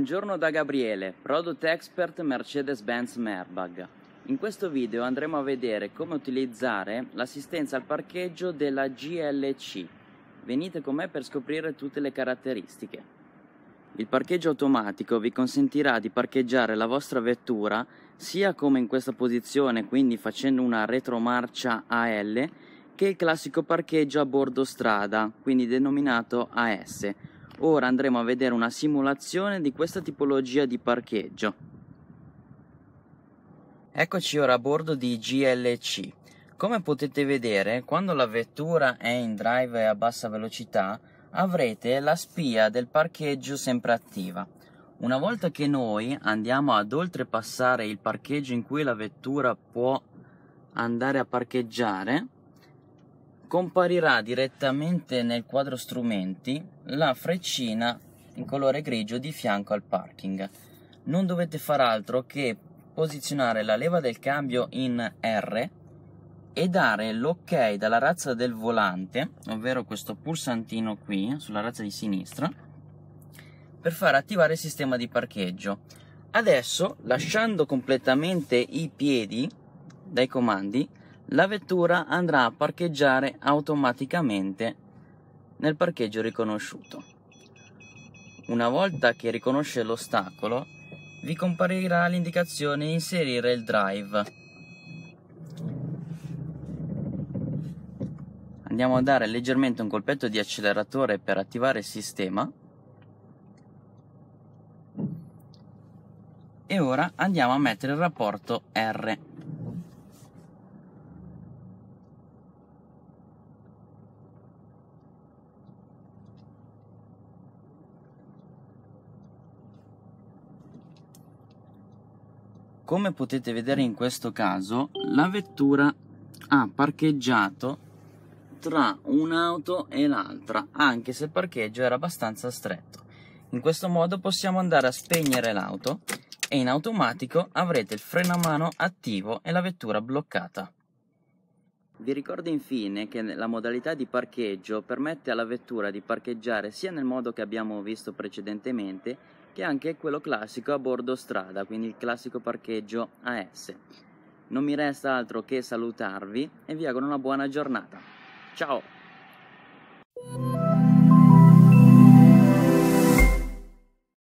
Buongiorno da Gabriele, Product Expert Mercedes-Benz Merbag. In questo video andremo a vedere come utilizzare l'assistenza al parcheggio della GLC. Venite con me per scoprire tutte le caratteristiche. Il parcheggio automatico vi consentirà di parcheggiare la vostra vettura sia come in questa posizione, quindi facendo una retromarcia AL, che il classico parcheggio a bordo strada, quindi denominato AS Ora andremo a vedere una simulazione di questa tipologia di parcheggio. Eccoci ora a bordo di GLC. Come potete vedere, quando la vettura è in drive a bassa velocità, avrete la spia del parcheggio sempre attiva. Una volta che noi andiamo ad oltrepassare il parcheggio in cui la vettura può andare a parcheggiare, comparirà direttamente nel quadro strumenti la freccina in colore grigio di fianco al parking. Non dovete far altro che posizionare la leva del cambio in R e dare l'ok dalla razza del volante, ovvero questo pulsantino qui sulla razza di sinistra, per far attivare il sistema di parcheggio. Adesso, lasciando completamente i piedi dai comandi, la vettura andrà a parcheggiare automaticamente nel parcheggio riconosciuto. Una volta che riconosce l'ostacolo, vi comparirà l'indicazione inserire il drive. Andiamo a dare leggermente un colpetto di acceleratore per attivare il sistema. E ora andiamo a mettere il rapporto R. come potete vedere in questo caso la vettura ha parcheggiato tra un'auto e l'altra anche se il parcheggio era abbastanza stretto in questo modo possiamo andare a spegnere l'auto e in automatico avrete il freno a mano attivo e la vettura bloccata vi ricordo infine che la modalità di parcheggio permette alla vettura di parcheggiare sia nel modo che abbiamo visto precedentemente che anche quello classico a bordo strada, quindi il classico parcheggio AS. Non mi resta altro che salutarvi e vi auguro una buona giornata. Ciao!